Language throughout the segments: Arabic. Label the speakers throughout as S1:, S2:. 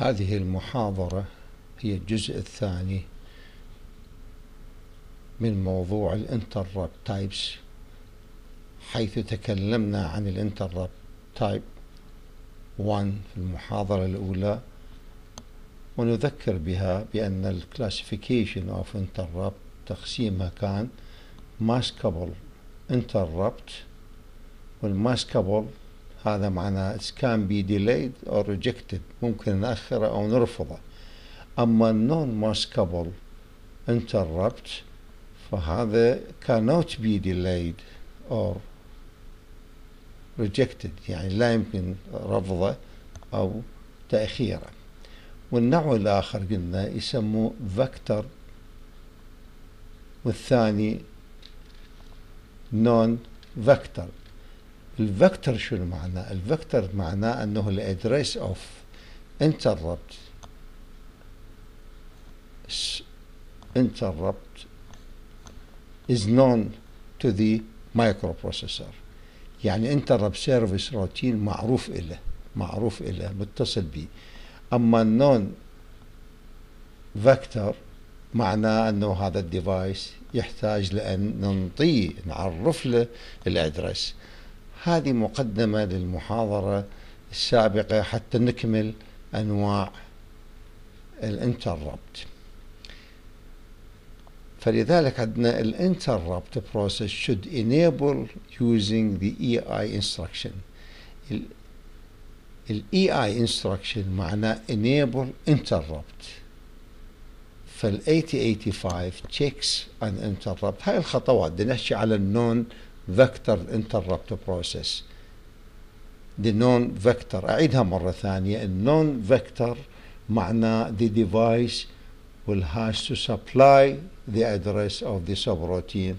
S1: هذه المحاضرة هي الجزء الثاني من موضوع الانترب تايبس حيث تكلمنا عن الانترب تايب 1 في المحاضرة الأولى ونذكر بها بأن الكلاسيفيكيشن اوف انترب تقسيمها كان ماسكابل انتربت والماسكابل هذا معناه it can be delayed or rejected ممكن نأخره أو نرفضه أما non maskable interrupt فهذا cannot be delayed or rejected يعني لا يمكن رفضه أو تأخيره والنوع الآخر قلنا يسموه vector والثاني non vector الفكتور شنو معناه الفكتور معناه انه الادريس اوف انتربت از نون تو ذا مايكرو بروسيسور يعني انتربت سيرفيس روتين معروف له معروف له متصل به اما النون فيكتور معناه انه هذا الديفايس يحتاج لان ننطيه نعرف له الادرس هذه مقدمة للمحاضرة السابقة حتى نكمل أنواع الانتربت فلذلك عندنا الانتربت process should enable using the EI instruction ال EI instruction معناه enable interrupt فال 8085 checks and interrupt هاي الخطوات بدنا نحكي على النون vector interrupt process the non vector أعيدها مرة ثانية النون vector معناه the device will has to supply the address of the subroutine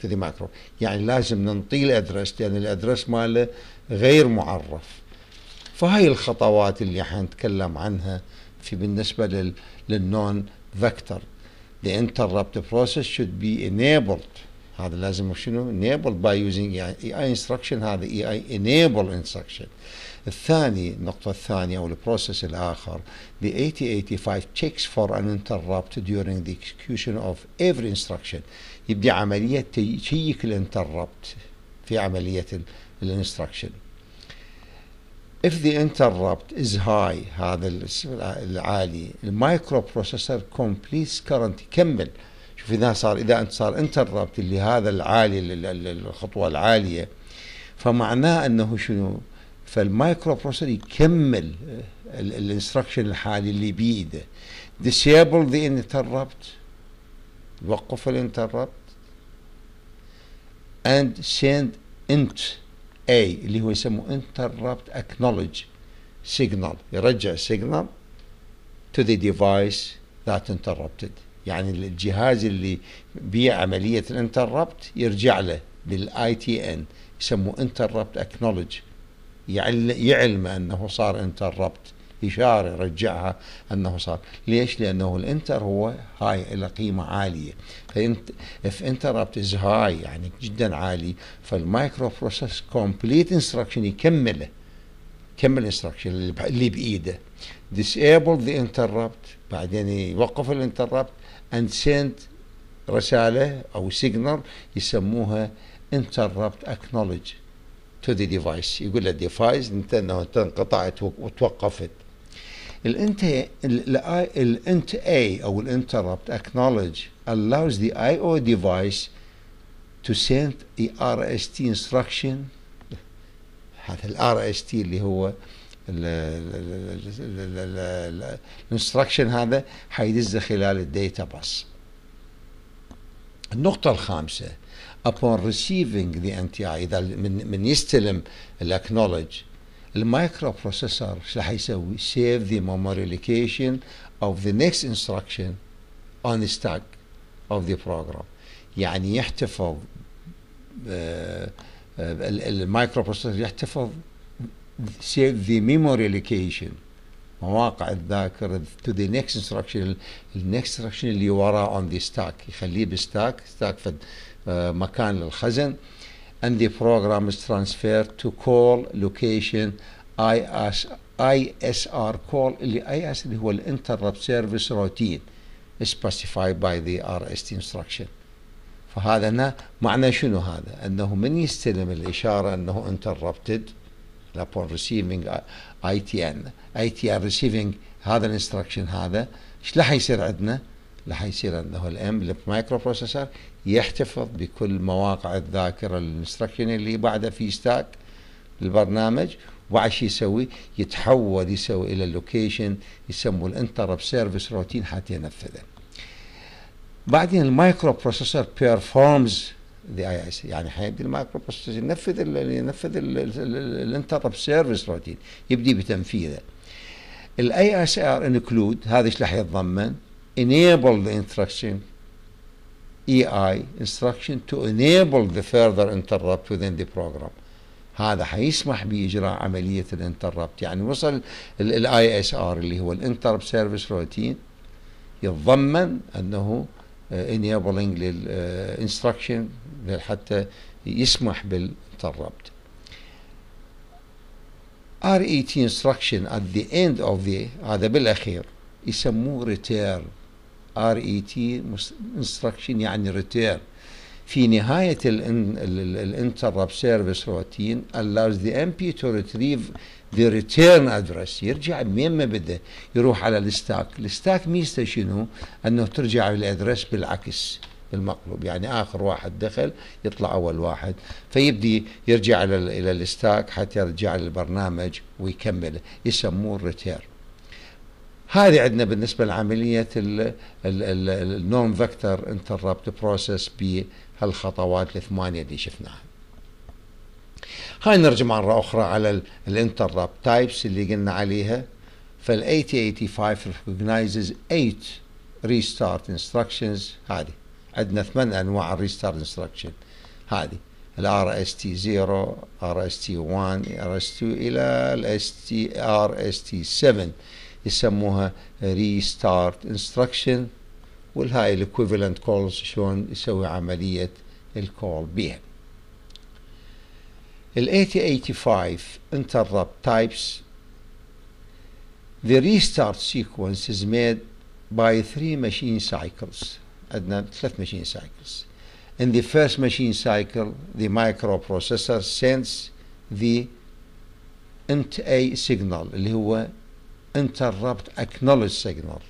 S1: to the macro يعني لازم ننطي الادرس لان الادرس ماله غير معرف فهاي الخطوات اللي حنتكلم عنها في بالنسبة لل للنون vector the interrupt process should be enabled هذا لازم شنو نيبل باي يوزنج اي اي انستركشن هذا اي اي انيبل انستركشن الثاني النقطة الثانية أو البروسيس الآخر the 8085 checks for an interrupt during the execution of every instruction يبدا عملية تشيك الانتربت في عملية الانستركشن if the interrupt is high هذا العالي المايكرو بروسيسور completes current يكمل اذا صار اذا انت صار انت اللي هذا العالي الخطوه العاليه فمعناه انه شنو فالمايكرو بروسيسور يكمل الانستركشن الحالي اللي بيده ديسيبل ذا انتربت وقف الانتربت اند سيند انت اي اللي هو يسموه انتربت اكنولج سيجنال يرجع سيجنال تو ذا ديفايس ذات انتربتد يعني الجهاز اللي بيع عملية الانتربت يرجع له بالاي تي ان يسموه انتربت اكنولج يعلم انه صار انتربت إشارة يرجعها أنه صار ليش لأنه الانتر هو هاي إلى قيمة عالية فانت اف انتربت از هاي يعني جدا عالي فالمايكرو بروسيس كومبليت انستراكشن يكمله كمل انستراكشن اللي بإيده ديسيبل ذا انتربت بعدين يوقف الانتربت and send رسالة أو signal يسموها interrupt acknowledge to the device يقول له الديفايس انت انه انقطعت وتوقفت الانت الانت A او الانتربت acknowledge allows the IO device to send a RST instruction هذا ال RST اللي هو الانستركشن هذا حيدزه خلال الداتا باس النقطة الخامسة upon receiving the NTI إذا من, من يستلم الاكنولج المايكرو بروسيسور شو راح يسوي؟ save the memory location of the next instruction on the stack of the program يعني يحتفظ آه، آه، المايكرو بروسيسور يحتفظ save the memory location مواقع الذاكرة to the next instruction the next instruction اللي وراه on the stack يخليه بالستاك stack فد مكان للخزن and the program is transferred to call location IS ISR call اللي IS اللي هو interrupt service routine specified by the RST instruction فهذا معنى شنو هذا؟ انه من يستلم الاشاره انه interrupted upon receiving uh, ITN ITN receiving هذا الانستركشن هذا ايش راح يصير عندنا؟ راح يصير عندنا هو الام مايكرو بروسيسور يحتفظ بكل مواقع الذاكره الانستركشن اللي بعده في ستاك البرنامج وبعد شو يسوي؟ يتحول يسوي الى اللوكيشن يسموه الانترب سيرفيس روتين حتى ينفذه. بعدين المايكرو بروسيسور بيرفورمز the IIC يعني هيدي المايكرو بروسيسور ينفذ ينفذ الانترب سيرفيس روتين يبدي بتنفيذه الاي اس ار انكلود هذا ايش راح يتضمن؟ ذا انستركشن اي اي انستركشن تو انيبل ذا فيرذر انتربت وذين ذا بروجرام هذا حيسمح باجراء عمليه الانتربت يعني وصل الاي اس ار اللي هو الانترب سيرفيس روتين يتضمن انه انيبلنج للانستركشن حتى يسمح بالربط RET instruction at the end of the هذا بالأخير يسموه return RET instruction يعني return في نهاية الانترب سيرفيس روتين allows the MP to retrieve the return address يرجع مين ما بده يروح على الستاك الستاك ميزته شنو انه ترجع الادرس بالعكس المقلوب يعني آخر واحد دخل يطلع أول واحد فيبدي يرجع إلى الستاك حتى يرجع للبرنامج ويكمل يسموه الريتير هذه عندنا بالنسبة لعملية النون فيكتور انتربت بروسيس بهالخطوات الثمانية اللي شفناها هاي نرجع مرة أخرى على الانتربت تايبس اللي قلنا عليها فال 8085 recognizes 8 restart instructions هذه عندنا ثمان انواع الريستارت انستركشن هذه الار اس تي 0 ار اس تي 1 ار اس تي الى الاس تي ار اس تي 7 يسموها ريستارت انستركشن والهاي الاكويفالنت كولز شلون يسوي عمليه الكول بها ال 8085 interrupt types the restart sequence is made by three machine cycles عندنا ثلاث ماشين سايكلز in the first machine cycle the microprocessor sends the int a signal اللي هو interrupt acknowledge signal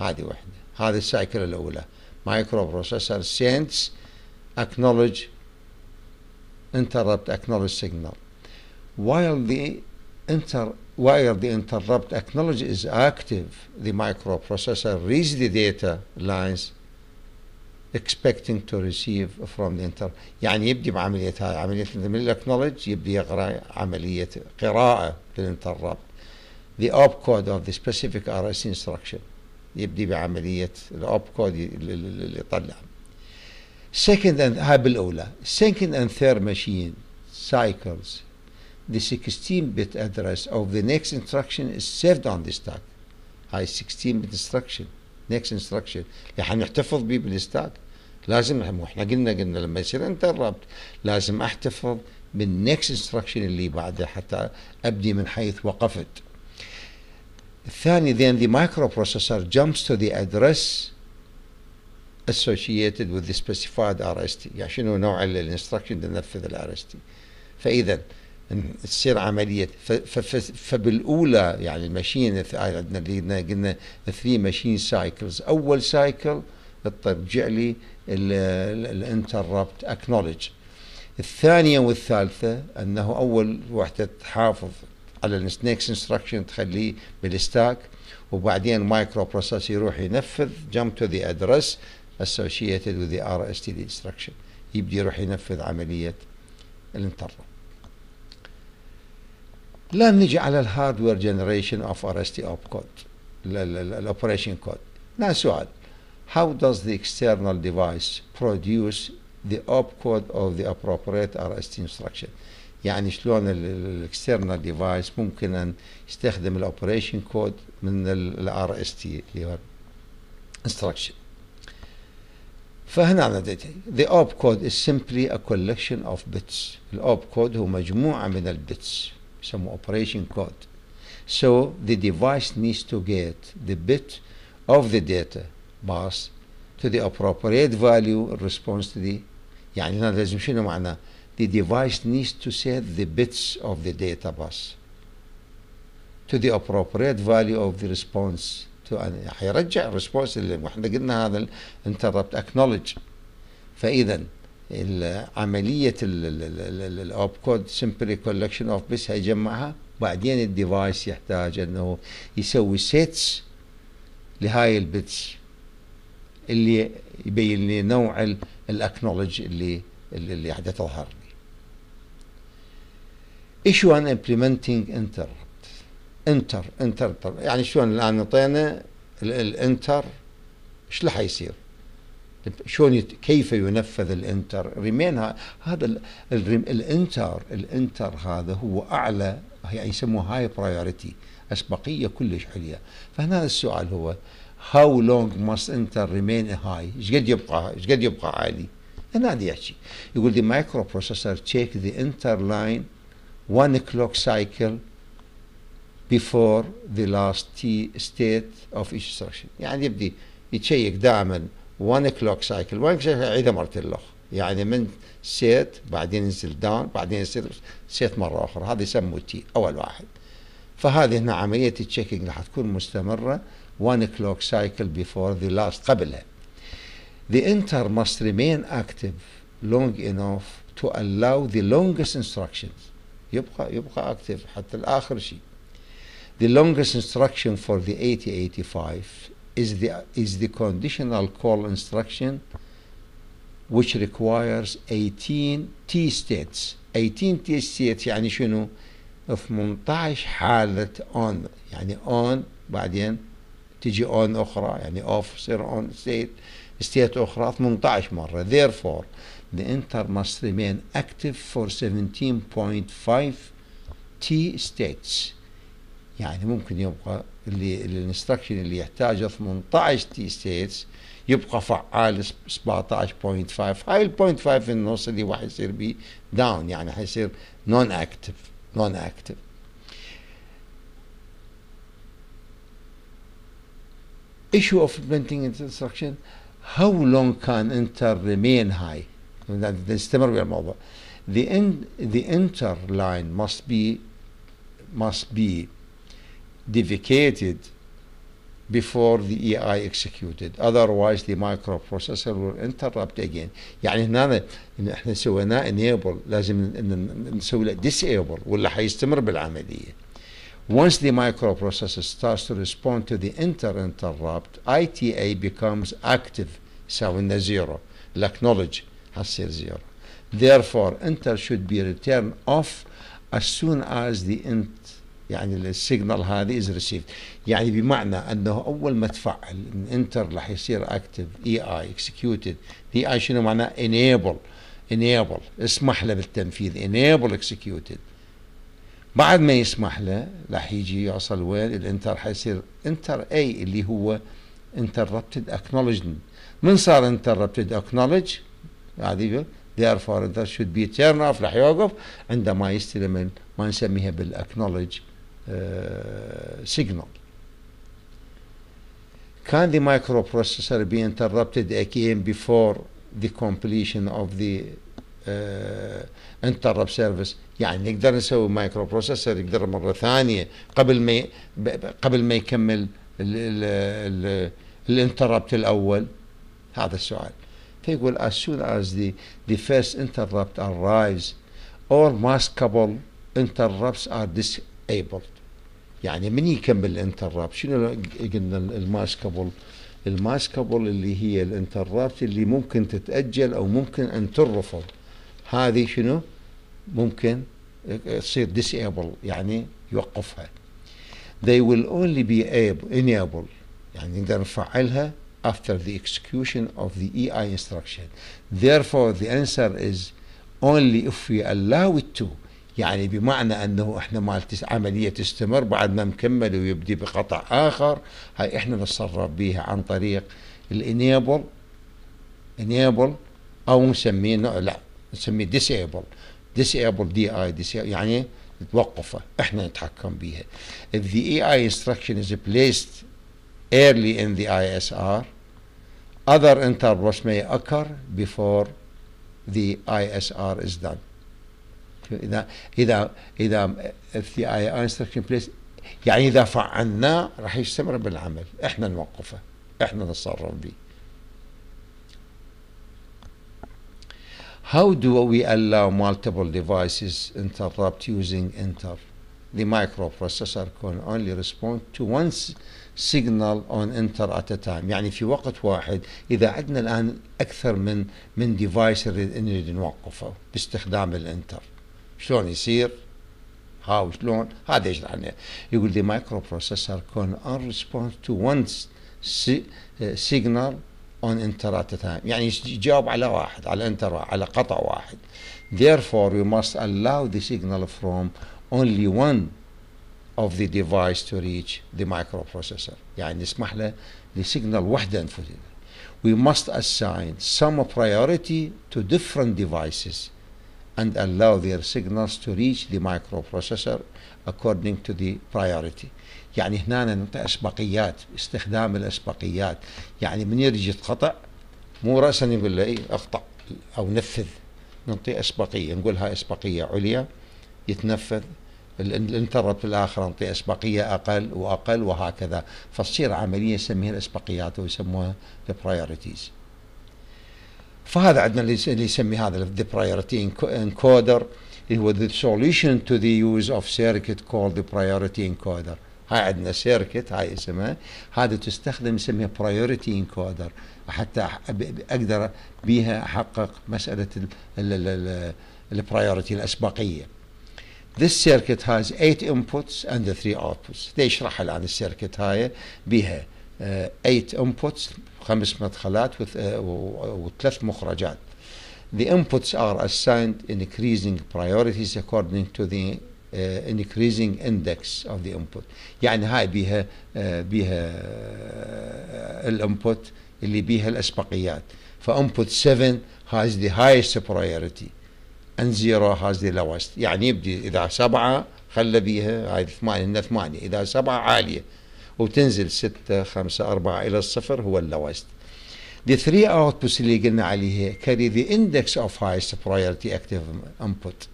S1: هذه واحدة هذه السايكل الأولى microprocessor sends acknowledge interrupt acknowledge signal while the inter while the interrupt acknowledge is active, the microprocessor reads the data lines expecting to receive from the inter يعني يبدي بعملية هاي عملية من acknowledge يبدي يقرأ عملية قراءة للانتربت the opcode of the specific RS instruction يبدي بعملية الopcode اللي يطلع second and هاي بالأولى second and third machine cycles the 16-bit address of the next instruction is saved on the stack هاي 16-bit instruction next instruction اللي حنحتفظ بيه بالستاك لازم احنا قلنا قلنا لما يصير انتربت لازم احتفظ بالنكست instruction اللي بعده حتى ابدي من حيث وقفت الثاني then the microprocessor jumps to the address associated with the specified RST يعني شنو نوع الانستركشن اللي نفذ الار اس تي فاذا تصير عملية فبالأولى يعني الماشين آه، عندنا اللي قلنا ثري ماشين سايكلز أول سايكل ترجع لي الانتربت اكنولج الثانية والثالثة أنه أول وحدة تحافظ على السنيكس انستركشن تخليه بالستاك وبعدين المايكرو بروسيس يروح ينفذ جمب تو ذا ادرس اسوشيتد ار اس تي دي انستركشن يبدي يروح ينفذ عملية الانتربت لا نجي على الهاردوير جنريشن اوف ار اس تي اوب كود الاوبريشن كود نا سؤال how does the external device produce the opcode of the appropriate RST instruction يعني شلون الاكسترنال ديفايس ممكن ان يستخدم الاوبريشن كود من الار اس تي اللي هو instruction فهنا the اوب كود is simply a collection of bits الاوب كود هو مجموعه من البيتس some operation code. So the device needs to get the bit of the data bus to the appropriate value response to the يعني لازم شنو معنا? the device needs to set the bits of the data bus to the appropriate value of the response to حيرجع الريسبونس اللي احنا قلنا هذا interrupt acknowledge فاذا عملية الأوب كود سمبلي كولكشن أوف بس هيجمعها بعدين الديفايس يحتاج أنه يسوي سيتس لهاي البتس اللي يبين لي نوع الاكنولج اللي اللي قاعده تظهر لي. ايش هو امبلمنتنج انتر انتر انتر يعني شلون الان اعطينا الانتر ايش اللي حيصير؟ شلون كيف ينفذ الانتر ريمين هذا الانتر الانتر هذا هو اعلى يعني يسموه هاي برايورتي اسبقيه كلش عليا فهنا السؤال هو هاو لونج ماست انتر ريمين هاي ايش قد يبقى ايش قد يبقى عالي هنا دي يحكي يقول دي مايكرو بروسيسور تشيك ذا انتر لاين 1 كلوك سايكل before the last state of instruction يعني يبدي يتشيك دائما 1 كلوك سايكل 1 كلوك عيده مرتين اللوخ يعني من سيت بعدين ينزل داون بعدين يصير سيت مره اخرى هذا يسموه تي اول واحد فهذه هنا عمليه التشيكينج راح تكون مستمره 1 كلوك سايكل بيفور ذا لاست قبلها The انتر must remain active long enough to allow the longest instructions يبقى يبقى active حتى الاخر شيء The longest instruction for the 8085 is the, is the conditional call instruction which requires 18 T states 18 T states يعني شنو 18 حالة on يعني on بعدين تجي on أخرى يعني off on state state أخرى 18 مرة therefore the enter must remain active for 17.5 T states يعني ممكن يبقى اللي الانستركشن اللي يحتاجه 18 تي ستيتس يبقى فعال 17.5 هاي ال 0.5 في النص اللي راح يصير بي داون يعني حيصير نون اكتف نون اكتف issue of implementing instruction how long can enter remain high نستمر بالموضوع the end the enter line must be must be deprecated before the EI executed otherwise the microprocessor will interrupt again يعني هنا احنا سويناه enable لازم نسوي له disable ولا حيستمر بالعملية. once the microprocessor starts to respond to the inter interrupt ITA becomes active ساوينا zero acknowledge حتصير zero therefore inter should be returned off as soon as the inter يعني السيجنال هذه از ريسيفد يعني بمعنى انه اول ما تفعل الانتر راح يصير اكتف اي اي اكسكيوتد اي اي شنو معناه انيبل انيبل اسمح له بالتنفيذ انيبل اكسكيوتد بعد ما يسمح له راح يجي يوصل وين الانتر حيصير انتر اي اللي هو انتربتد اكنولج من صار انتربتد اكنولج هذه therefore there should be turn off راح يوقف عندما يستلم ما نسميها بالاكنولج signal. Can the microprocessor be interrupted again before the completion of the interrupt service؟ يعني نقدر نسوي microprocessor يقدر مره ثانيه قبل ما قبل ما يكمل ال ال ال الانتربت الاول هذا السؤال فيقول as soon as the the first interrupt arrives or maskable interrupts are disabled يعني من يكمل الانتراب شنو قلنا الماسكابل الماسكابل اللي هي الانترابت اللي ممكن تتأجل أو ممكن أن ترفض هذه شنو ممكن تصير ديسيبل يعني يوقفها they will only be able enable يعني نقدر نفعلها after the execution of the EI instruction therefore the answer is only if we allow it to يعني بمعنى انه احنا مال عمليه تستمر بعد ما مكمل ويبدي بقطع اخر هاي احنا نتصرف بيها عن طريق الانيبل انيبل او نسميه لا نسميه ديسيبل ديسيبل دي اي ديسيبل يعني توقفه احنا نتحكم بيها if the EI instruction is placed early in the ISR other interrupts may occur before the ISR is done اذا اذا اذا اف دي اي انستركشن بليس يعني اذا فعلناه راح يستمر بالعمل احنا نوقفه احنا نتصرف به How do we allow multiple devices interrupt using inter? The microprocessor can only respond to one signal on inter at a time. يعني في وقت واحد إذا عدنا الآن أكثر من من device يريد إنه يوقفه باستخدام الانتر. شلون يصير هاو شلون هذا يشرح لنا يقول the microprocessor can respond to one uh, signal on inter at a time يعني يجاوب على واحد على انتر على قطع واحد therefore we must allow the signal from only one of the device to reach the microprocessor يعني نسمح له لسيجنال وحده نفوذ we must assign some priority to different devices and allow their signals to reach the microprocessor according to the priority يعني هنا نعطي أسبقيات استخدام الأسبقيات يعني من يجي قطع مو رأسا يقول له إيه أقطع أو نفذ نعطي أسبقية نقولها أسبقية عليا يتنفذ الانتربت الآخر نعطي أسبقية أقل وأقل وهكذا فتصير عملية نسميها الأسبقيات ويسموها البرايورتيز فهذا عندنا اللي يسمي هذا برايورتي انكودر اللي هو ذا سوليوشن تو ذا يوز اوف سيركت كول ذا برايورتي انكودر هاي عندنا سيركت هاي اسمها هذا تستخدم يسميها برايورتي انكودر حتى اقدر بيها احقق مساله البرايورتي الاسبقيه This circuit has eight inputs and the three outputs. ده يشرح الان السيركت هاي بها 8 inputs خمس مدخلات وثلاث مخرجات. The inputs are assigned increasing priorities according to the uh, increasing index of the input. يعني هاي بيها uh, بيها الانبوت اللي بيها الاسبقيات. ف input 7 has the highest priority and 0 has the lowest. يعني يبدي اذا 7 خلى بيها هاي 8 8 اذا 7 عاليه وتنزل 6 5 4 الى الصفر هو اللوست The three outputs اللي قلنا عليها carry the index of highest priority active input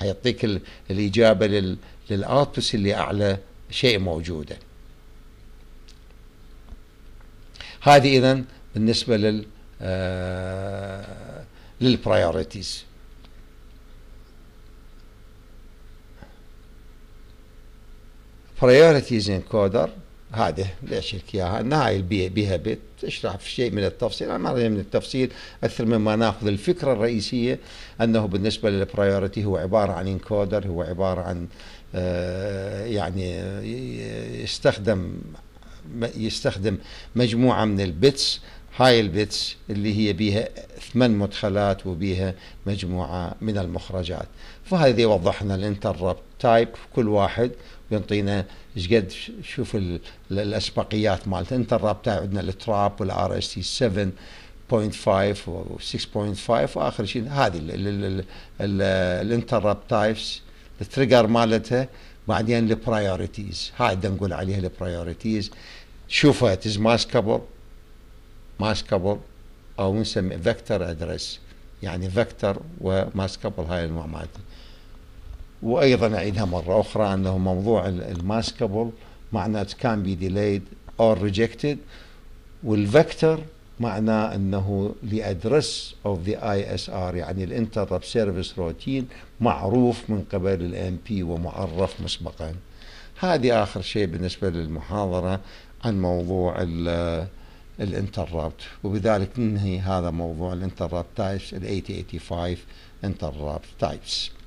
S1: حيعطيك الإجابة لل للأوتبوتس اللي أعلى شيء موجودة هذه إذا بالنسبة لل آه للبرايورتيز priorities encoder هذا ليش لك اياها انها البيئه بها بيت اشرح في شيء من التفصيل انا ما من التفصيل اكثر مما ناخذ الفكره الرئيسيه انه بالنسبه للبرايورتي هو عباره عن انكودر هو عباره عن آه، يعني يستخدم يستخدم مجموعه من البيتس هاي البيتس اللي هي بها ثمان مدخلات وبها مجموعه من المخرجات فهذا يوضح لنا الانتربت تايب كل واحد ينطينا ايش قد شوف الاسبقيات مالته انت الرابطه عندنا التراب والار اس تي 7.5 و 6.5 واخر شيء هذه الانترب تايبس التريجر مالتها بعدين البرايورتيز هاي بدنا نقول عليها البرايورتيز شوفها تز ماسكابل ماسكابل او نسمي فيكتور ادرس يعني فيكتور وماسكابل هاي المعلومات مالتها وايضا اعيدها مره اخرى انه موضوع الماسكبل معناته كان بي ديليد اور ريجكتد والفكتور معناه انه لادرس اوف ذا اي اس ار يعني الانترب سيرفيس روتين معروف من قبل الام بي ومعرف مسبقا هذه اخر شيء بالنسبه للمحاضره عن موضوع الانتربت وبذلك ننهي هذا موضوع الانتربت تايبس ال 8085 انتربت تايبس